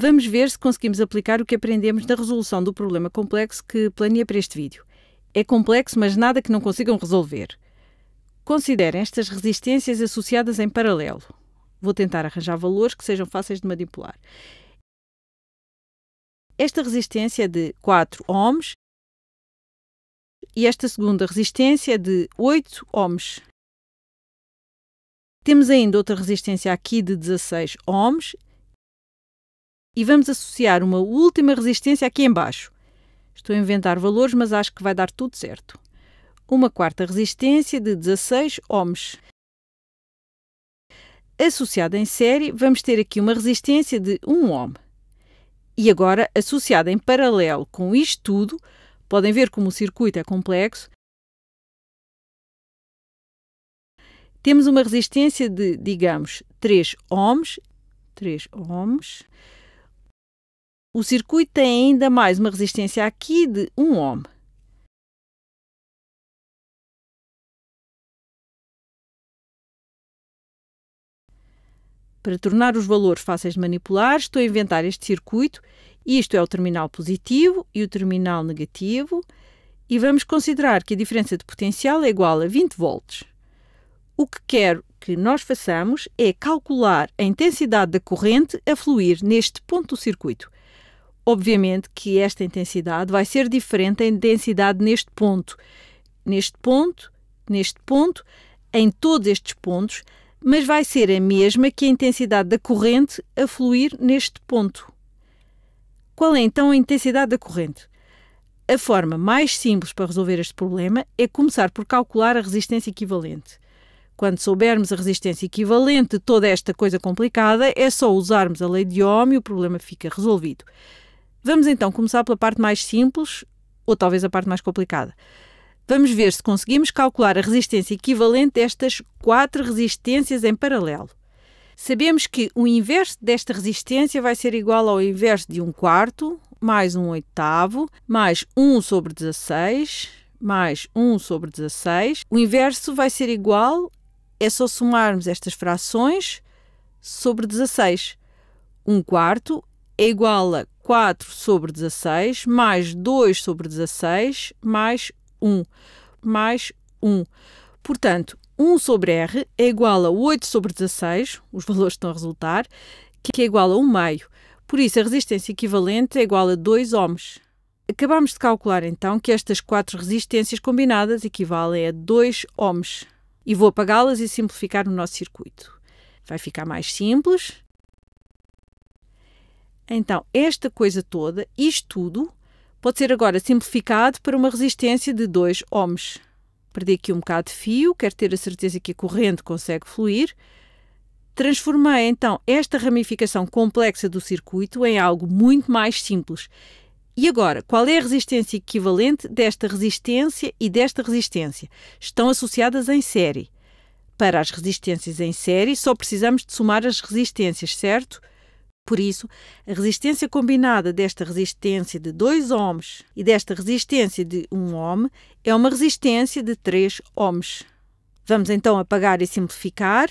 Vamos ver se conseguimos aplicar o que aprendemos na resolução do problema complexo que planeia para este vídeo. É complexo, mas nada que não consigam resolver. Considerem estas resistências associadas em paralelo. Vou tentar arranjar valores que sejam fáceis de manipular. Esta resistência é de 4 ohms e esta segunda resistência é de 8 ohms. Temos ainda outra resistência aqui de 16 ohms e vamos associar uma última resistência aqui embaixo. Estou a inventar valores, mas acho que vai dar tudo certo. Uma quarta resistência de 16 ohms. Associada em série, vamos ter aqui uma resistência de 1 ohm. E agora, associada em paralelo com isto tudo, podem ver como o circuito é complexo, temos uma resistência de, digamos, 3 ohms, 3 ohms, o circuito tem ainda mais uma resistência aqui de 1 ohm. Para tornar os valores fáceis de manipular, estou a inventar este circuito. Isto é o terminal positivo e o terminal negativo. E vamos considerar que a diferença de potencial é igual a 20 volts. O que quero que nós façamos é calcular a intensidade da corrente a fluir neste ponto do circuito. Obviamente que esta intensidade vai ser diferente da intensidade neste ponto, neste ponto, neste ponto, em todos estes pontos, mas vai ser a mesma que a intensidade da corrente a fluir neste ponto. Qual é então a intensidade da corrente? A forma mais simples para resolver este problema é começar por calcular a resistência equivalente. Quando soubermos a resistência equivalente de toda esta coisa complicada, é só usarmos a lei de Ohm e o problema fica resolvido. Vamos então começar pela parte mais simples, ou talvez a parte mais complicada. Vamos ver se conseguimos calcular a resistência equivalente destas quatro resistências em paralelo. Sabemos que o inverso desta resistência vai ser igual ao inverso de 1 quarto, mais 1 oitavo, mais 1 sobre 16, mais 1 sobre 16. O inverso vai ser igual, é só somarmos estas frações, sobre 16. 1 quarto é igual a 4 sobre 16, mais 2 sobre 16, mais 1, mais 1. Portanto, 1 sobre R é igual a 8 sobre 16, os valores estão a resultar, que é igual a 1 meio. Por isso, a resistência equivalente é igual a 2 ohms. Acabamos de calcular então que estas quatro resistências combinadas equivalem a 2 ohms. E vou apagá-las e simplificar o nosso circuito. Vai ficar mais simples. Então, esta coisa toda, isto tudo, pode ser agora simplificado para uma resistência de 2 ohms. Perdi aqui um bocado de fio, quero ter a certeza que a corrente consegue fluir. Transformei então esta ramificação complexa do circuito em algo muito mais simples. E agora, qual é a resistência equivalente desta resistência e desta resistência? Estão associadas em série. Para as resistências em série, só precisamos de somar as resistências, certo? Por isso, a resistência combinada desta resistência de dois ohms e desta resistência de um ohm é uma resistência de três ohms. Vamos então apagar e simplificar.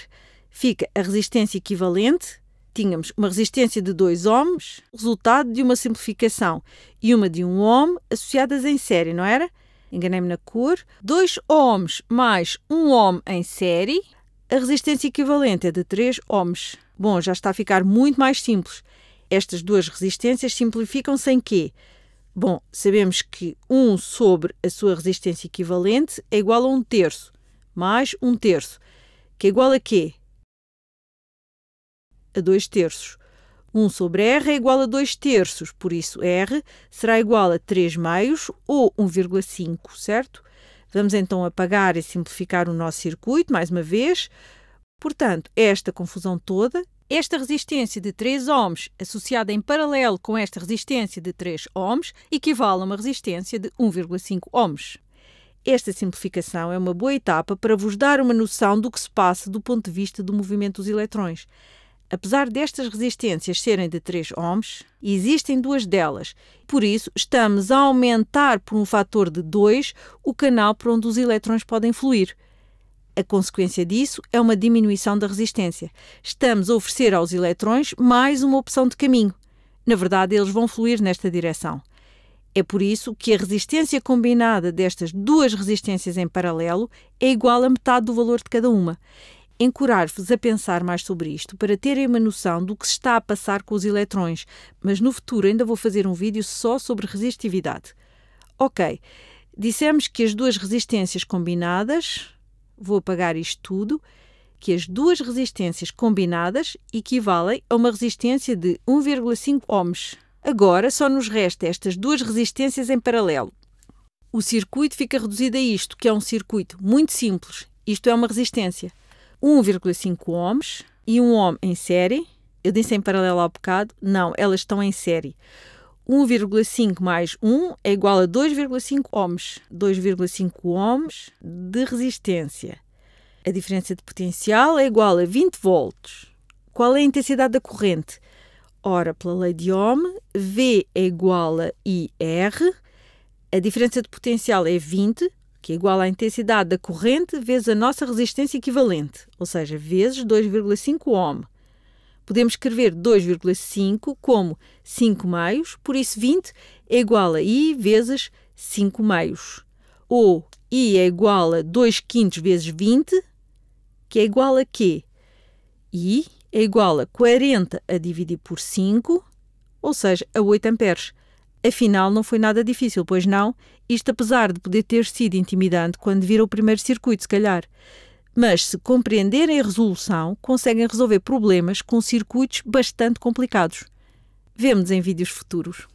Fica a resistência equivalente. Tínhamos uma resistência de 2 ohms, resultado de uma simplificação, e uma de 1 um ohm associadas em série, não era? Enganei-me na cor. 2 ohms mais 1 um ohm em série. A resistência equivalente é de 3 ohms. Bom, já está a ficar muito mais simples. Estas duas resistências simplificam-se em quê? Bom, sabemos que 1 sobre a sua resistência equivalente é igual a 1 terço, mais 1 terço, que é igual a quê? A 2 terços. 1 sobre R é igual a 2 terços, por isso R será igual a 3 meios ou 1,5, certo? Vamos então apagar e simplificar o nosso circuito mais uma vez. Portanto, esta confusão toda, esta resistência de 3 ohms associada em paralelo com esta resistência de 3 ohms equivale a uma resistência de 1,5 ohms. Esta simplificação é uma boa etapa para vos dar uma noção do que se passa do ponto de vista do movimento dos eletrões. Apesar destas resistências serem de 3 ohms, existem duas delas. Por isso, estamos a aumentar por um fator de 2 o canal por onde os eletrões podem fluir. A consequência disso é uma diminuição da resistência. Estamos a oferecer aos eletrões mais uma opção de caminho. Na verdade, eles vão fluir nesta direção. É por isso que a resistência combinada destas duas resistências em paralelo é igual a metade do valor de cada uma. encorajo vos a pensar mais sobre isto para terem uma noção do que se está a passar com os eletrões, mas no futuro ainda vou fazer um vídeo só sobre resistividade. Ok, dissemos que as duas resistências combinadas vou apagar isto tudo, que as duas resistências combinadas equivalem a uma resistência de 1,5 ohms. Agora só nos resta estas duas resistências em paralelo. O circuito fica reduzido a isto, que é um circuito muito simples. Isto é uma resistência. 1,5 ohms e 1 ohm em série. Eu disse em paralelo ao bocado, não, elas estão em série. 1,5 mais 1 é igual a 2,5 ohms. 2,5 ohms de resistência. A diferença de potencial é igual a 20 volts. Qual é a intensidade da corrente? Ora, pela lei de Ohm, V é igual a IR. A diferença de potencial é 20, que é igual à intensidade da corrente vezes a nossa resistência equivalente, ou seja, vezes 2,5 ohm. Podemos escrever 2,5 como 5 maios, por isso 20 é igual a i vezes 5 maios. Ou i é igual a 2 quintos vezes 20, que é igual a quê? i é igual a 40 a dividir por 5, ou seja, a 8 amperes. Afinal, não foi nada difícil, pois não? Isto apesar de poder ter sido intimidante quando vira o primeiro circuito, se calhar mas se compreenderem a resolução, conseguem resolver problemas com circuitos bastante complicados. Vemos em vídeos futuros.